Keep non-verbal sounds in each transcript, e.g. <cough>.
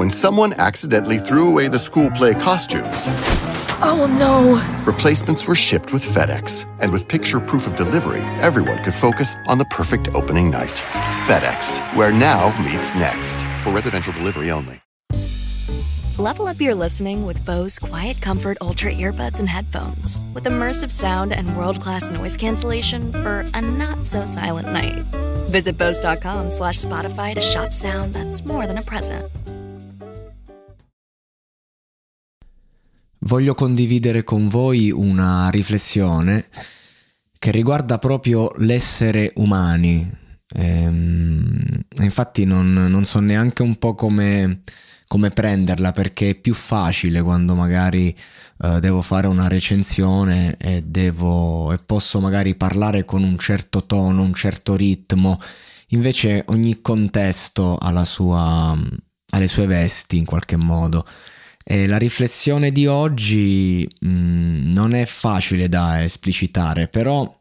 when someone accidentally threw away the school play costumes. Oh no! Replacements were shipped with FedEx, and with picture proof of delivery, everyone could focus on the perfect opening night. FedEx, where now meets next, for residential delivery only. Level up your listening with Bose Quiet Comfort Ultra earbuds and headphones, with immersive sound and world class noise cancellation for a not so silent night. Visit Bose.com slash Spotify to shop sound that's more than a present. voglio condividere con voi una riflessione che riguarda proprio l'essere umani. Ehm, infatti non, non, so neanche un po' come, come, prenderla perché è più facile quando magari eh, devo fare una recensione e, devo, e posso magari parlare con un certo tono, un certo ritmo. Invece ogni contesto ha la sua, ha le sue vesti in qualche modo. Eh, la riflessione di oggi mh, mm, non è facile da esplicitare, però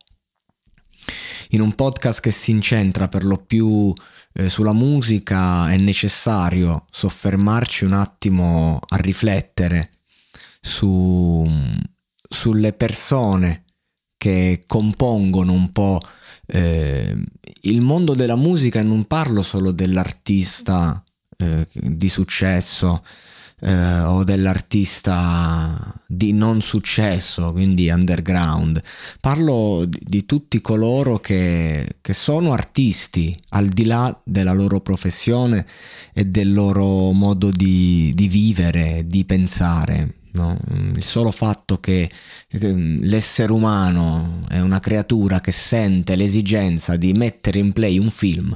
in un podcast che si incentra per lo più eh, sulla musica è necessario soffermarci un attimo a riflettere su, sulle persone che compongono un po' eh, il mondo della musica e non parlo solo dell'artista eh, di successo eh, o dell'artista di non successo, quindi underground. Parlo di, di tutti coloro che, che, sono artisti, al di là della loro professione e del loro modo di, di vivere, di pensare. No? Il solo fatto che, che l'essere umano è una creatura che sente l'esigenza di mettere in play un film,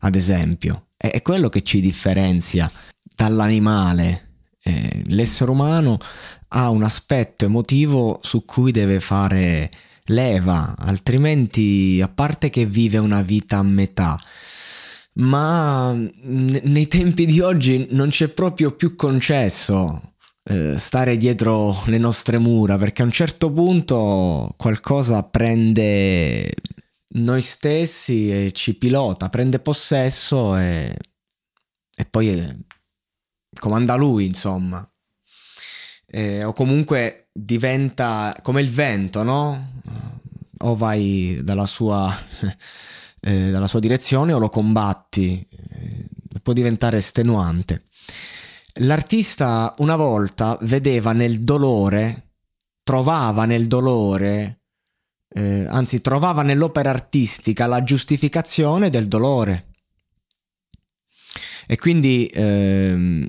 ad esempio, è, è quello che ci differenzia dall'animale eh, l'essere umano ha un aspetto emotivo su cui deve fare leva, altrimenti a parte che vive una vita a metà, ma mm, n- nei tempi di oggi non c'è proprio più concesso eh, stare dietro le nostre mura, perché a un certo punto qualcosa prende noi stessi e ci pilota, prende possesso e, e poi eh, comanda lui, insomma. Eh, o comunque diventa come il vento, no? O vai dalla sua, <laughs> eh, dalla sua direzione o lo combatti, eh, può diventare estenuante. L'artista una volta vedeva nel dolore, trovava nel dolore, eh, anzi trovava nell'opera artistica la giustificazione del dolore. E quindi... Ehm,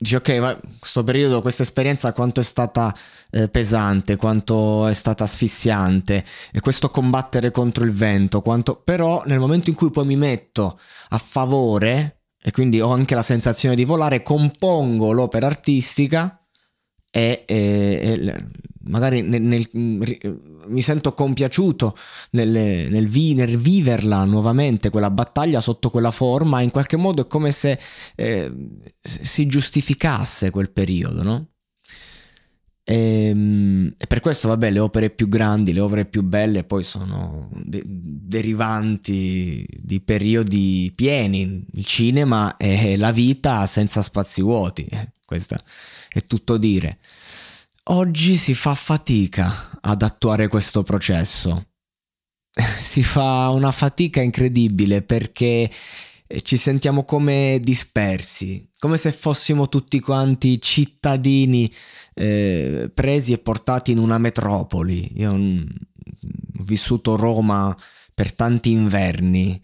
dici ok, ma questo periodo, questa esperienza quanto è stata eh, pesante, quanto è stata asfissiante e questo combattere contro il vento, quanto... però nel momento in cui poi mi metto a favore e quindi ho anche la sensazione di volare, compongo l'opera artistica e, e, e magari nel, nel, mm, eh, mi sento compiaciuto nel, nel, vi, nel, viverla nuovamente quella battaglia sotto quella forma, in qualche modo è come se eh, si giustificasse quel periodo, no? Ehm, e, per questo, vabbè, le opere più grandi, le opere più belle poi sono de derivanti di periodi pieni. Il cinema è la vita senza spazi vuoti, eh, questo è tutto dire. Oggi si fa fatica ad attuare questo processo. <laughs> Si fa una fatica incredibile perché eh, ci sentiamo come dispersi, come se fossimo tutti quanti cittadini eh, presi e portati in una metropoli. Io mm, ho vissuto Roma per tanti inverni.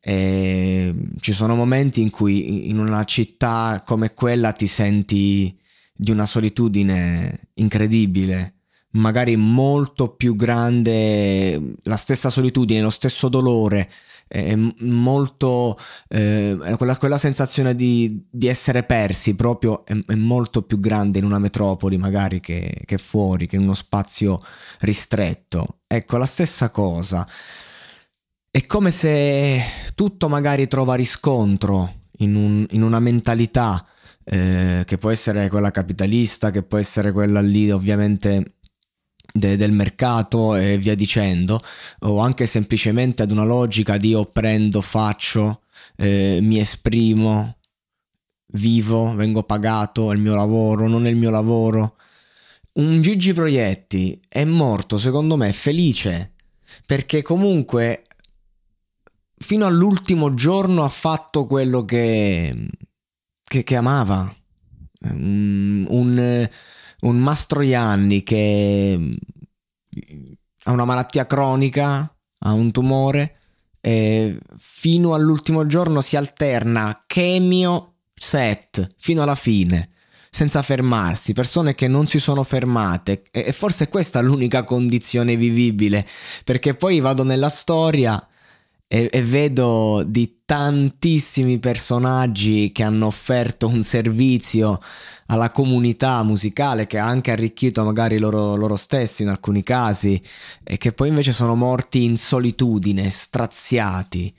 E ci sono momenti in cui in una città come quella ti senti di una solitudine incredibile, magari molto più grande, la stessa solitudine, lo stesso dolore, eh, molto eh, quella, quella, sensazione di, di, essere persi proprio è, è, molto più grande in una metropoli magari che, che, fuori, che in uno spazio ristretto. Ecco, la stessa cosa. È come se tutto magari trova riscontro in, un, in una mentalità eh, che può essere quella capitalista, che può essere quella lì ovviamente de- del mercato e via dicendo, o anche semplicemente ad una logica di io prendo, faccio, eh, mi esprimo, vivo, vengo pagato, è il mio lavoro, non è il mio lavoro. Un Gigi Proietti è morto, secondo me, felice, perché comunque fino all'ultimo giorno ha fatto quello che che, che amava, mm, un, un Mastroianni che mm, ha una malattia cronica, ha un tumore, e fino all'ultimo giorno si alterna chemio set fino alla fine senza fermarsi, persone che non si sono fermate e forse questa è l'unica condizione vivibile, perché poi vado nella storia e, e, vedo di tantissimi personaggi che hanno offerto un servizio alla comunità musicale che ha anche arricchito magari loro, loro stessi in alcuni casi e che poi invece sono morti in solitudine, straziati.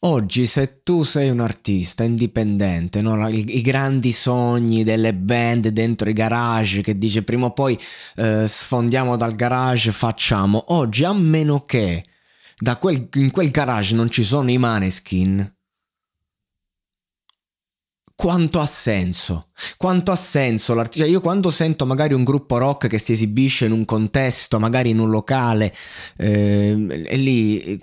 Oggi se tu sei un artista indipendente, no? I, grandi sogni delle band dentro i garage che dice prima o poi eh, sfondiamo dal garage, facciamo, oggi a meno che da quel, in quel garage non ci sono i maneskin, quanto ha senso? Quanto ha senso l'artista? Cioè, io quando sento magari un gruppo rock che si esibisce in un contesto, magari in un locale, ehm, eh, è lì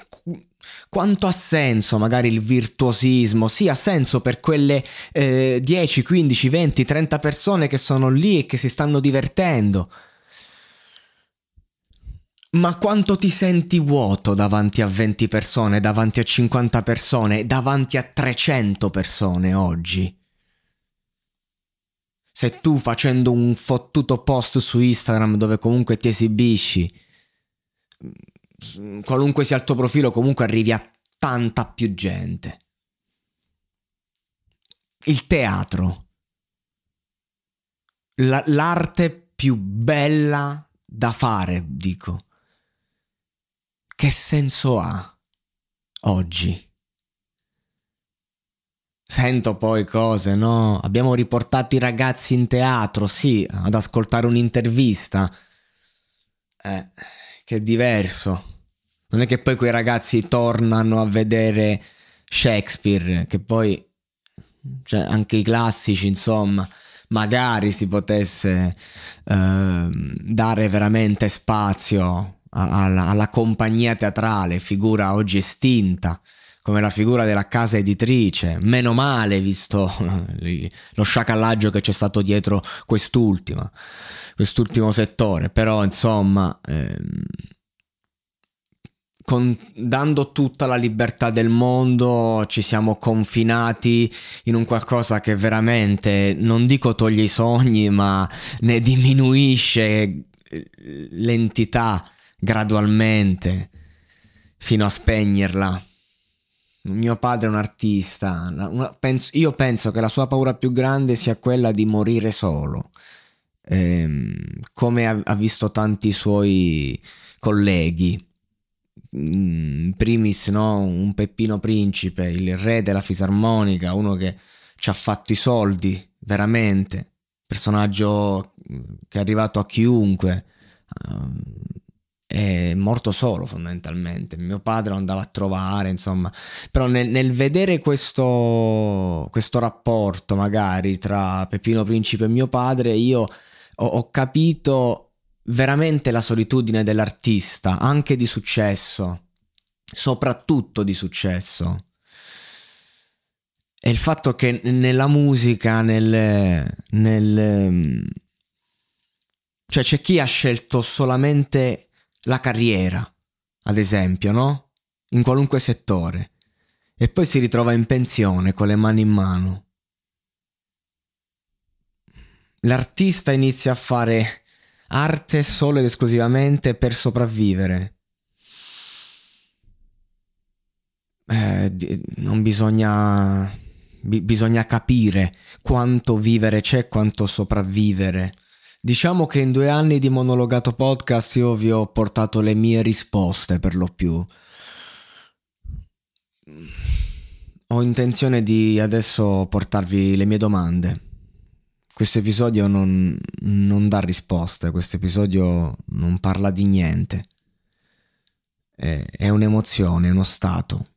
quanto ha senso magari il virtuosismo? Sì, ha senso per quelle eh, 10, 15, 20, 30 persone che sono lì e che si stanno divertendo. Ma quanto ti senti vuoto davanti a 20 persone, davanti a 50 persone, davanti a 300 persone oggi? Se tu facendo un fottuto post su Instagram dove comunque ti esibisci, mm, qualunque sia il tuo profilo, comunque arrivi a tanta più gente. Il teatro. l'arte più bella da fare, dico che senso ha oggi? Sento poi cose, no? Abbiamo riportato i ragazzi in teatro, sì, ad ascoltare un'intervista. Eh, che è diverso. Non è che poi quei ragazzi tornano a vedere Shakespeare, che poi cioè, anche i classici, insomma, magari si potesse eh, dare veramente spazio alla, alla compagnia teatrale, figura oggi estinta come la figura della casa editrice, meno male visto eh, lo sciacallaggio che c'è stato dietro quest'ultima, quest'ultimo settore, però insomma, ehm, con, dando tutta la libertà del mondo ci siamo confinati in un qualcosa che veramente, non dico toglie i sogni, ma ne diminuisce eh, l'entità gradualmente fino a spegnerla. Mio padre è un artista, una, penso, io penso che la sua paura più grande sia quella di morire solo, ehm, come ha, ha, visto tanti suoi colleghi. Mm, in primis, no? un Peppino Principe, il re della fisarmonica, uno che ci ha fatto i soldi, veramente, personaggio mm, che è arrivato a chiunque, ehm, eh, morto solo fondamentalmente. Mio padre lo andava a trovare, insomma. Però nel, nel vedere questo, questo rapporto magari tra Peppino Principe e mio padre, io ho, ho capito veramente la solitudine dell'artista, anche di successo, soprattutto di successo. E il fatto che nella musica, nel, nel ehm, cioè c'è chi ha scelto solamente la carriera, ad esempio, no? In qualunque settore. E poi si ritrova in pensione con le mani in mano. L'artista inizia a fare arte solo ed esclusivamente per sopravvivere. Eh, non bisogna... bisogna capire quanto vivere c'è, quanto sopravvivere. Diciamo che in due anni di monologato podcast io vi ho portato le mie risposte per lo più. Ho intenzione di adesso portarvi le mie domande. Questo episodio non, non dà risposte, questo episodio non parla di niente. È, è un'emozione, è uno stato,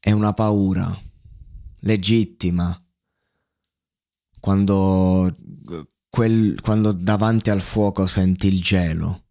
è una paura legittima. Quando quel, quando davanti al fuoco senti il gelo